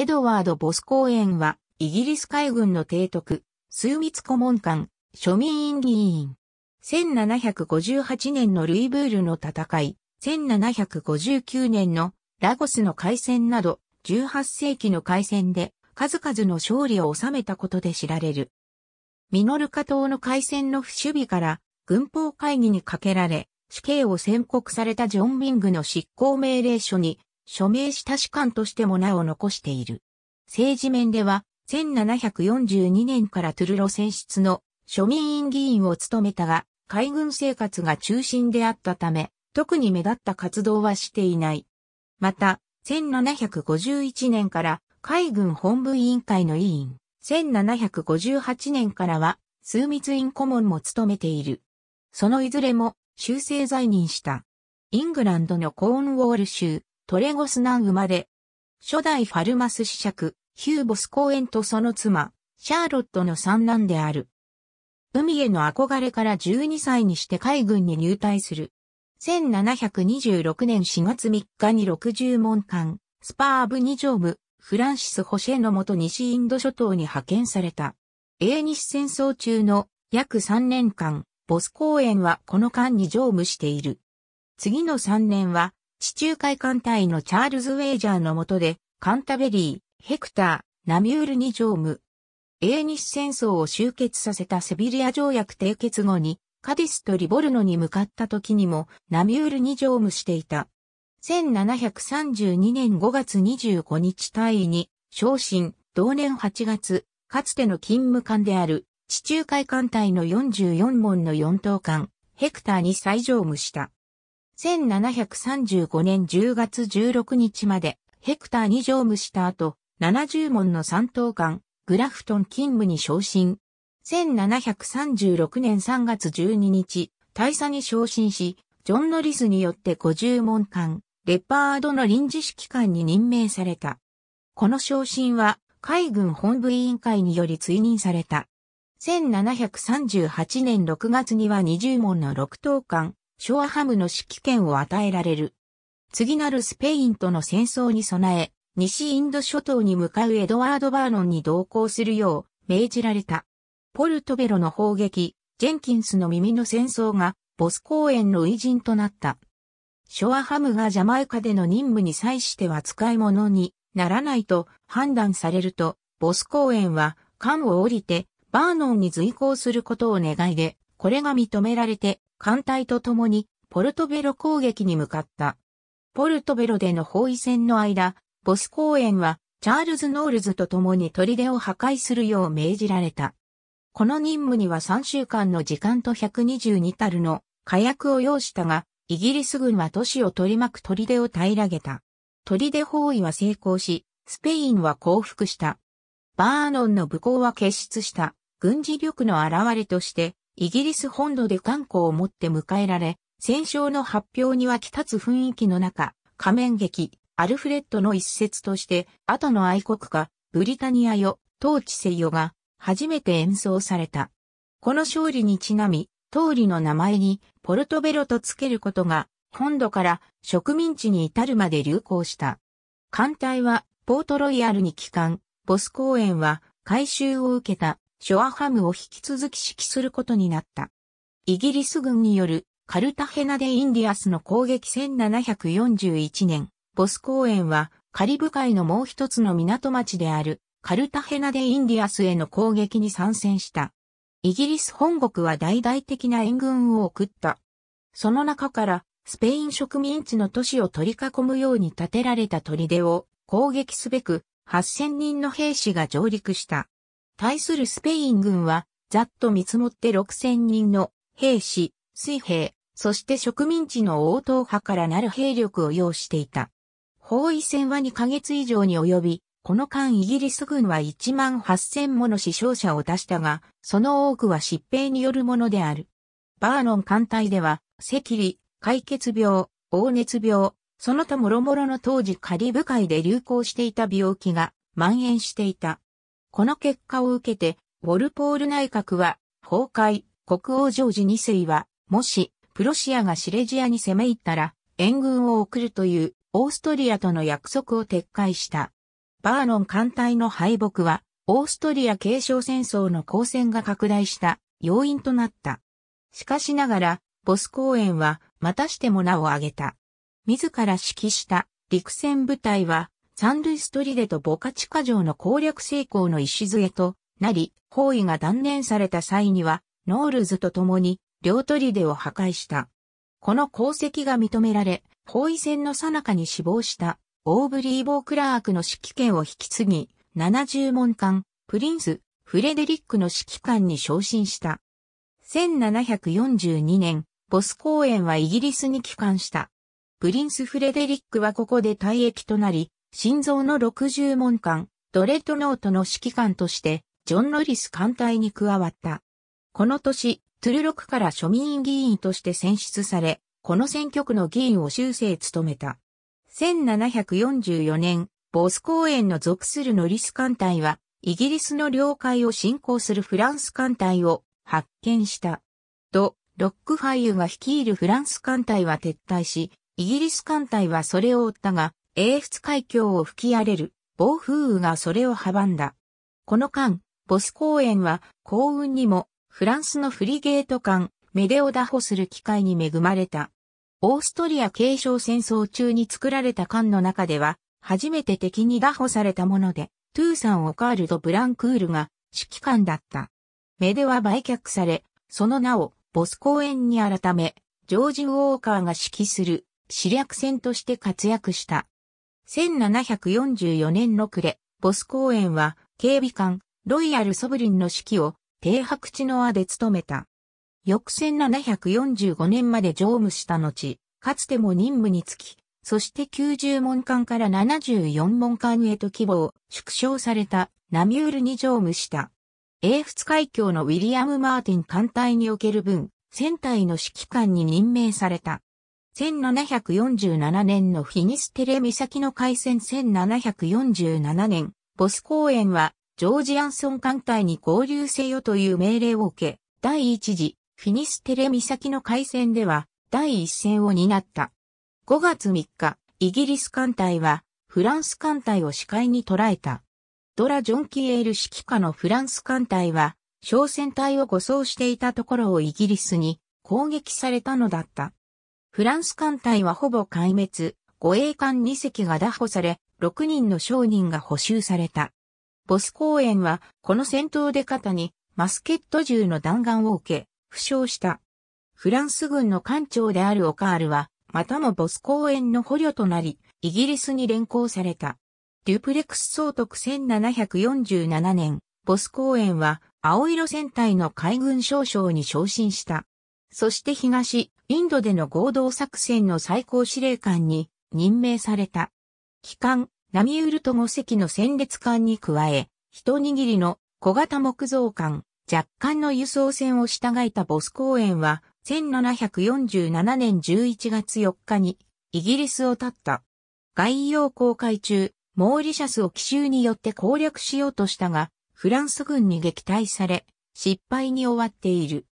エドワード・ボス公園は、イギリス海軍の提督、枢密顧問官、庶民院議員。1758年のルイブールの戦い、1759年のラゴスの海戦など、18世紀の海戦で数々の勝利を収めたことで知られる。ミノルカ島の海戦の不守備から軍法会議にかけられ、死刑を宣告されたジョン・ビングの執行命令書に署名した士官としても名を残している。政治面では、1742年からトゥルロ選出の庶民院議員を務めたが、海軍生活が中心であったため、特に目立った活動はしていない。また、1751年から海軍本部委員会の委員、1758年からは枢密院顧問も務めている。そのいずれも修正在任した。イングランドのコーンウォール州、トレゴスナン生まれ。初代ファルマス子爵、ヒューボス公園とその妻、シャーロットの三男である。海への憧れから12歳にして海軍に入隊する。1726年4月3日に60門艦、スパーブ二乗部、フランシス・ホシェのもと西インド諸島に派遣された。英日戦争中の約3年間、ボス公園はこの間に乗務している。次の3年は地中海艦隊のチャールズ・ウェイジャーの下で、カンタベリー、ヘクター、ナミュールに常務。英日戦争を終結させたセビリア条約締結後に、カディスとリボルノに向かった時にも、ナミュールに常務していた。1732年5月25日退位に、昇進、同年8月、かつての勤務艦である、地中海艦隊の44門の4等艦、ヘクターに再乗務した。1735年10月16日までヘクターに乗務した後、70門の三等間、グラフトン勤務に昇進。1736年3月12日、大佐に昇進し、ジョン・ノリスによって50門間、レパードの臨時指揮官に任命された。この昇進は、海軍本部委員会により追認された。1738年6月には20門の6等間、ショアハムの指揮権を与えられる。次なるスペインとの戦争に備え、西インド諸島に向かうエドワード・バーノンに同行するよう命じられた。ポルトベロの砲撃、ジェンキンスの耳の戦争がボス公演の偉人となった。ショアハムがジャマイカでの任務に際しては使い物にならないと判断されると、ボス公演は艦を降りてバーノンに随行することを願いで、これが認められて、艦隊と共にポルトベロ攻撃に向かった。ポルトベロでの包囲戦の間、ボス公園はチャールズ・ノールズと共に砦を破壊するよう命じられた。この任務には3週間の時間と122たるの火薬を要したが、イギリス軍は都市を取り巻く砦を平らげた。砦包囲は成功し、スペインは降伏した。バーノンの武功は結出した軍事力の現れとして、イギリス本土で観光をもって迎えられ、戦勝の発表に沸き立つ雰囲気の中、仮面劇、アルフレッドの一節として、後の愛国歌、ブリタニアよ、統治せよが、初めて演奏された。この勝利にちなみ、通りの名前にポルトベロとつけることが、本土から植民地に至るまで流行した。艦隊は、ポートロイヤルに帰還、ボス公園は、改修を受けたショアハムを引き続き指揮することになった。イギリス軍によるカルタヘナでインディアスの攻撃1741年、ボス公園はカリブ海のもう一つの港町であるカルタヘナでインディアスへの攻撃に参戦した。イギリス本国は大々的な援軍を送った。その中からスペイン植民地の都市を取り囲むように建てられた砦を攻撃すべく8000人の兵士が上陸した。対するスペイン軍は、ざっと見積もって6000人の兵士、水兵、そして植民地の応答派からなる兵力を要していた。包囲戦は2ヶ月以上に及び、この間イギリス軍は1万8000もの死傷者を出したが、その多くは疾病によるものである。バーノン艦隊では、赤痢、解血病、黄熱病、その他諸々の当時カリブ海で流行していた病気が蔓延していた。この結果を受けて、ウォルポール内閣は崩壊、国王ジョージ2世は、もし、プロシアがシレジアに攻め入ったら、援軍を送るというオーストリアとの約束を撤回した。バーノン艦隊の敗北は、オーストリア継承戦争の交戦が拡大した要因となった。しかしながら、ボス公園はまたしても名を挙げた。自ら指揮した陸戦部隊は三塁ストリデとボカチカ城の攻略成功の礎となり、包囲が断念された際には、ノールズと共に両トリデを破壊した。この功績が認められ、包囲戦の最中に死亡したオーブリー・ボー・クラークの指揮権を引き継ぎ、70門艦、プリンス、フレデリックの指揮官に昇進した。1742年、ボス公園はイギリスに帰還した。プリンス・フレデリックはここで退役となり、心臓の60門艦、ドレッドノートの指揮官として、ジョン・ノリス艦隊に加わった。この年、トゥルロクから庶民議員として選出され、この選挙区の議員を修正務めた。1744年、ボス公園の属するノリス艦隊は、イギリスの領海を侵攻するフランス艦隊を発見した。ド・ロックファイユが率いるフランス艦隊は撤退し、イギリス艦隊はそれを追ったが、英仏海峡を吹き荒れる暴風雨がそれを阻んだ。この間、ボス公園は幸運にもフランスのフリゲート艦メデを打破する機会に恵まれた。オーストリア継承戦争中に作られた艦の中では、初めて敵に打破されたもので、トゥーサン・オカールド・ブランクールが指揮官だった。メデは売却され、その名をボス公園に改め、ジョージ・ウォーカーが指揮する、死略戦として活躍した。1744年の暮れ、ボス公園は警備官、ロイヤル・ソブリンの指揮を、停泊地の輪で務めた。翌1745年まで乗務した後、かつても任務につき、そして90門間から74門間へと規模を縮小されたナミュールに乗務した。英仏海峡のウィリアム・マーティン艦隊における分、船体の指揮官に任命された。1747年のフィニステレ岬の海戦1747年、ボス公園は、ジョージ・アンソン艦隊に合流せよという命令を受け、第一次、フィニステレ岬の海戦では、第一戦を担った。5月3日、イギリス艦隊は、フランス艦隊を視界に捉えた。ドラ・ジョン・キエール指揮下のフランス艦隊は、小船隊を護送していたところをイギリスに攻撃されたのだった。フランス艦隊はほぼ壊滅、護衛艦2隻が打破され、6人の商人が補修された。ボス公園は、この戦闘で肩に、マスケット銃の弾丸を受け、負傷した。フランス軍の艦長であるオカールは、またもボス公園の捕虜となり、イギリスに連行された。デュプレクス総督1747年、ボス公園は、青色戦隊の海軍少将に昇進した。そして東、インドでの合同作戦の最高司令官に任命された。機関、ナミウルト5隻の戦列艦に加え、一握りの小型木造艦、若干の輸送船を従えたボス公園は、1747年11月4日にイギリスを立った。外洋航海中、モーリシャスを奇襲によって攻略しようとしたが、フランス軍に撃退され、失敗に終わっている。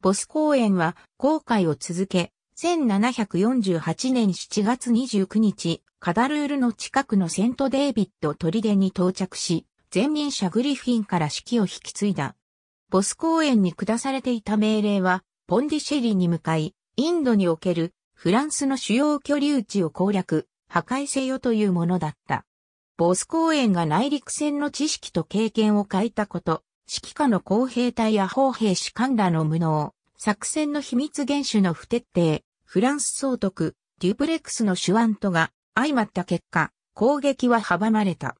ボス公園は公開を続け、1748年7月29日、カダルールの近くのセントデイビッド砦に到着し、前任者グリフィンから指揮を引き継いだ。ボス公園に下されていた命令は、ポンディシェリに向かい、インドにおけるフランスの主要居留地を攻略、破壊せよというものだった。ボス公園が内陸戦の知識と経験を欠いたこと、指揮下の公兵隊や砲兵士官らの無能、作戦の秘密厳守の不徹底、フランス総督、デュプレックスの手腕とが相まった結果、攻撃は阻まれた。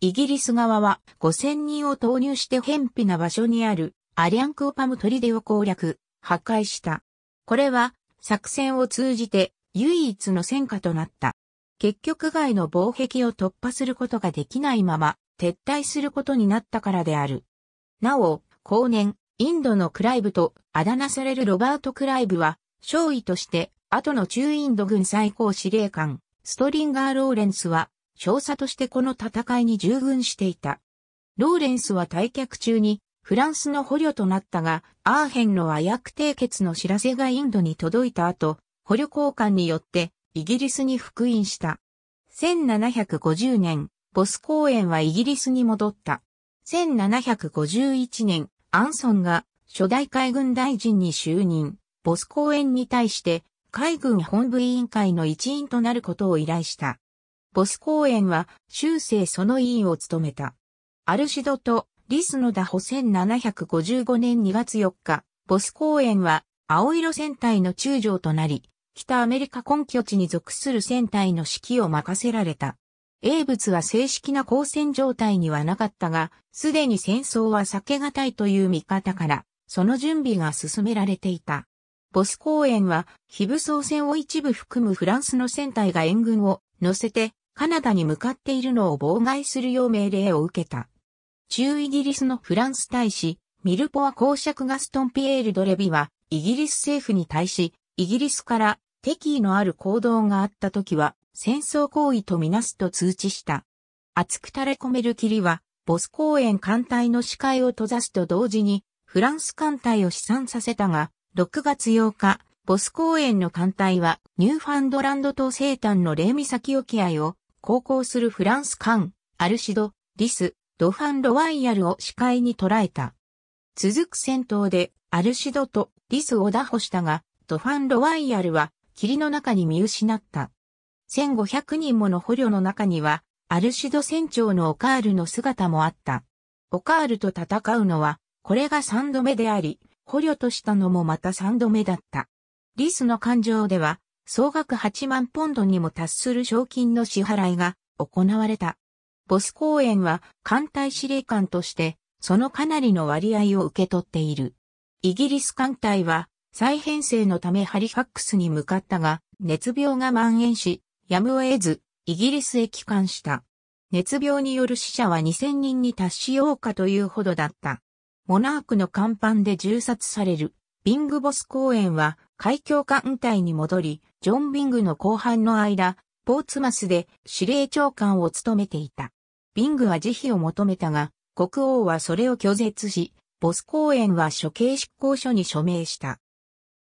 イギリス側は5000人を投入して偏僻な場所にあるアリアンクオパム砦を攻略、破壊した。これは作戦を通じて唯一の戦果となった。結局外の防壁を突破することができないまま撤退することになったからである。なお、後年、インドのクライブとあだ名されるロバート・クライブは、少尉として、後の中インド軍最高司令官、ストリンガー・ローレンスは、少佐としてこの戦いに従軍していた。ローレンスは退却中に、フランスの捕虜となったが、アーヘンの和訳締結の知らせがインドに届いた後、捕虜交換によって、イギリスに復員した。1750年、ボス公園はイギリスに戻った。1751年、アンソンが初代海軍大臣に就任、ボス公演に対して海軍本部委員会の一員となることを依頼した。ボス公演は終生その委員を務めた。アルシドとリスの打歩1755年2月4日、ボス公演は青色戦隊の中将となり、北アメリカ根拠地に属する戦隊の指揮を任せられた。英仏は正式な交戦状態にはなかったが、すでに戦争は避けがたいという見方から、その準備が進められていた。ボス公園は、非武装船を一部含むフランスの船隊が援軍を乗せて、カナダに向かっているのを妨害するよう命令を受けた。中イギリスのフランス大使、ミルポア公爵ガストン・ピエール・ドレビは、イギリス政府に対し、イギリスから敵意のある行動があった時は、戦争行為とみなすと通知した。熱く垂れ込める霧は、ボス公園艦隊の視界を閉ざすと同時に、フランス艦隊を試算させたが、6月8日、ボス公園の艦隊は、ニューファンドランド島西端のレーミ置沖合を、航行するフランス艦、アルシド、リス、ドファン・ロワイヤルを視界に捉えた。続く戦闘で、アルシドとリスを打破したが、ドファン・ロワイヤルは、霧の中に見失った。1500人もの捕虜の中には、アルシド船長のオカールの姿もあった。オカールと戦うのは、これが3度目であり、捕虜としたのもまた3度目だった。リスの感情では、総額8万ポンドにも達する賞金の支払いが行われた。ボス公演は艦隊司令官として、そのかなりの割合を受け取っている。イギリス艦隊は再編成のためハリファックスに向かったが、熱病が蔓延し、やむを得ず、イギリスへ帰還した。熱病による死者は2000人に達しようかというほどだった。モナークの甲板で銃殺される、ビングボス公演は、海峡艦隊に戻り、ジョン・ビングの後半の間、ポーツマスで司令長官を務めていた。ビングは慈悲を求めたが、国王はそれを拒絶し、ボス公演は処刑執行所に署名した。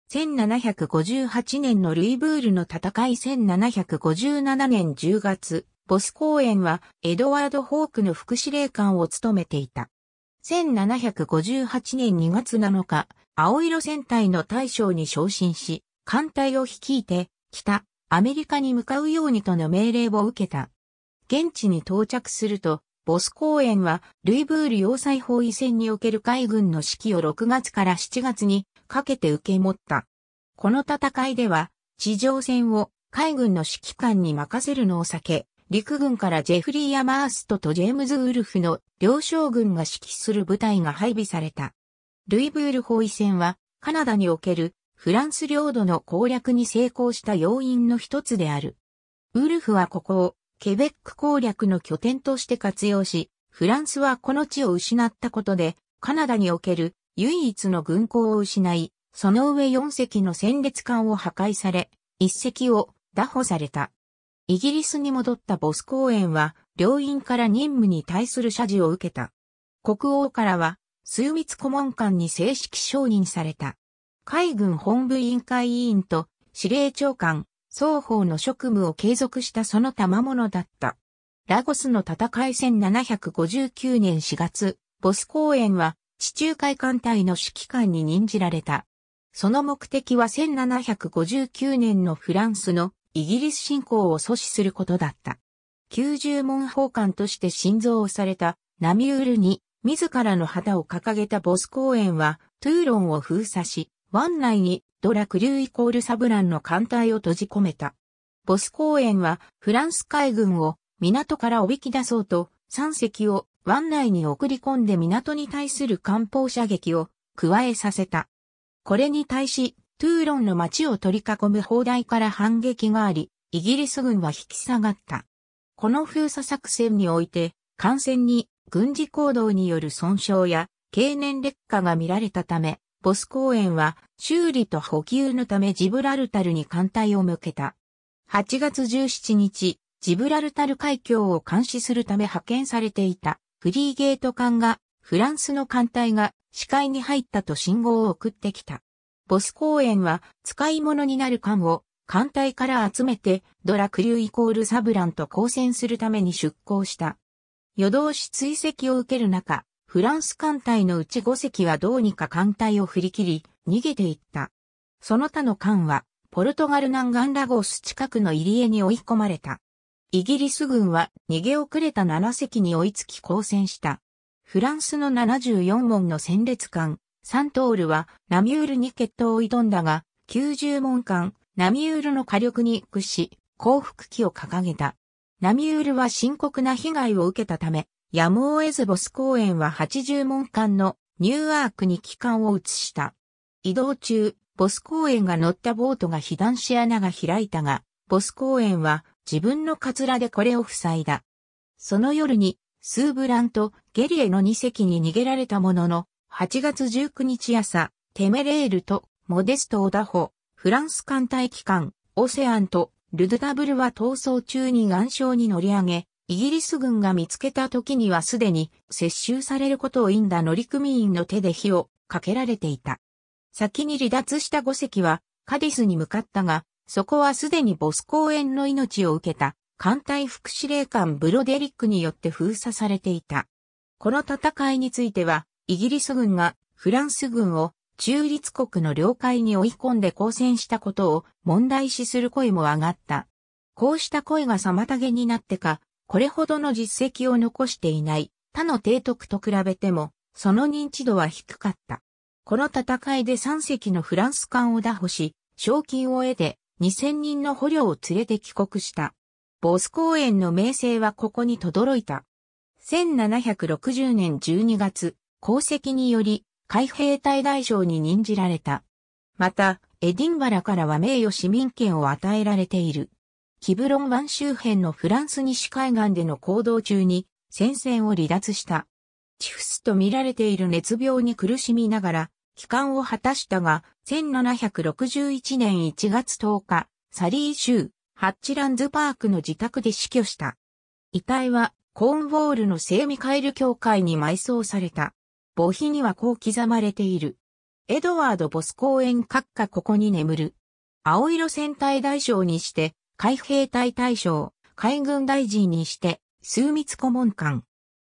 1758年のルイブールの戦い1757年10月、ボス公園はエドワード・ホークの副司令官を務めていた。1758年2月7日、青色戦隊の大将に昇進し、艦隊を率いて、北、アメリカに向かうようにとの命令を受けた。現地に到着すると、ボス公園は、ルイブール要塞包囲戦における海軍の指揮を6月から7月にかけて受け持った。この戦いでは、地上戦を海軍の指揮官に任せるのを避け、陸軍からジェフリー・アマーストとジェームズ・ウルフの両将軍が指揮する部隊が配備された。ルイブール包囲戦は、カナダにおけるフランス領土の攻略に成功した要因の一つである。ウルフはここをケベック攻略の拠点として活用し、フランスはこの地を失ったことで、カナダにおける唯一の軍港を失い、その上4隻の戦列艦を破壊され、1隻を拿捕された。イギリスに戻ったボス公園は、両院から任務に対する謝辞を受けた。国王からは、水密顧問官に正式承認された。海軍本部委員会委員と司令長官、双方の職務を継続したその賜物だった。ラゴスの戦い1759年4月、ボス公園は地中海艦隊の指揮官に任じられた。その目的は1759年のフランスのイギリス侵攻を阻止することだった。90門砲艦として心臓をされたナミュールに自らの旗を掲げたボス公園はトゥーロンを封鎖し、湾内にドラクリューイコールサブランの艦隊を閉じ込めた。ボス公園はフランス海軍を港からおびき出そうと3隻を湾内に送り込んで港に対する艦砲射撃を加えさせた。これに対し、トゥーロンの町を取り囲む砲台から反撃があり、イギリス軍は引き下がった。この封鎖作戦において、艦船に軍事行動による損傷や経年劣化が見られたため、ボス公園は修理と補給のためジブラルタルに艦隊を向けた。8月17日、ジブラルタル海峡を監視するため派遣されていたフリーゲート艦がフランスの艦隊が視界に入ったと信号を送ってきた。ボス公園は使い物になる艦を艦隊から集めてドラクリューイコールサブランと交戦するために出港した。夜通し追跡を受ける中、フランス艦隊のうち5隻はどうにか艦隊を振り切り、逃げていった。その他の艦は、ポルトガル南岸ラゴス近くの入り江に追い込まれた。イギリス軍は逃げ遅れた7隻に追いつき抗戦した。フランスの74門の戦列艦、サントールはナミュールに決闘を挑んだが、90門艦、ナミュールの火力に屈し、降伏機を掲げた。ナミュールは深刻な被害を受けたため、やむを得ずボス公園は80門艦のニューアークに機関を移した。移動中、ボス公園が乗ったボートが被弾し穴が開いたが、ボス公園は自分のカツラでこれを塞いだ。その夜に、スーブランとゲリエの2隻に逃げられたものの、8月19日朝、テメレールとモデスト・オダホ、フランス艦隊機関、オセアンとルドダブルは逃走中に岩礁に乗り上げ、イギリス軍が見つけた時にはすでに接収されることを因だ乗組員の手で火をかけられていた。先に離脱した5隻はカディスに向かったが、そこはすでにボス公園の命を受けた艦隊副司令官ブロデリックによって封鎖されていた。この戦いについては、イギリス軍がフランス軍を中立国の領海に追い込んで交戦したことを問題視する声も上がった。こうした声が妨げになってか、これほどの実績を残していない他の提督と比べても、その認知度は低かった。この戦いで3隻のフランス艦を打破し、賞金を得て2000人の捕虜を連れて帰国した。ボス公園の名声はここに轟いた。1760年12月、功績により、海兵隊大将に任じられた。また、エディンバラからは名誉市民権を与えられている。キブロン湾周辺のフランス西海岸での行動中に戦線を離脱した。チフスと見られている熱病に苦しみながら帰還を果たしたが、1761年1月10日、サリー州、ハッチランズパークの自宅で死去した。遺体は、コーンウォールのセーミカエル教会に埋葬された。墓碑にはこう刻まれている。エドワード・ボス公園閣下ここに眠る。青色戦隊大将にして、海兵隊大将、海軍大臣にして、数密顧問官。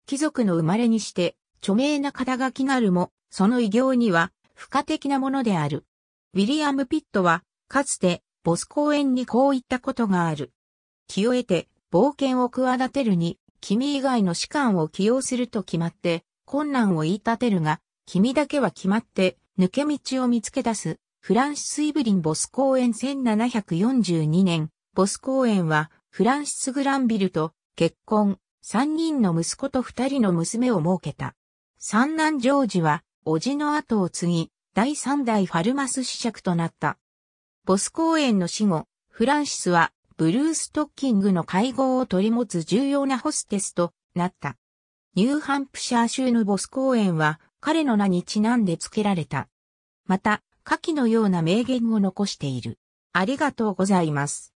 貴族の生まれにして、著名な肩書きなるも、その偉業には、不可的なものである。ウィリアム・ピットは、かつて、ボス公園にこう言ったことがある。気を得て、冒険を企てるに、君以外の士官を起用すると決まって、困難を言い立てるが、君だけは決まって、抜け道を見つけ出す、フランシス・イブリン・ボス公園1742年、ボス公園は、フランシス・グランビルと、結婚、三人の息子と二人の娘を設けた。三男ジョージは、叔父の後を継ぎ、第三代ファルマス子爵となった。ボス公演の死後、フランシスはブルーストッキングの会合を取り持つ重要なホステスとなった。ニューハンプシャー州のボス公演は彼の名にちなんで付けられた。また、下記のような名言を残している。ありがとうございます。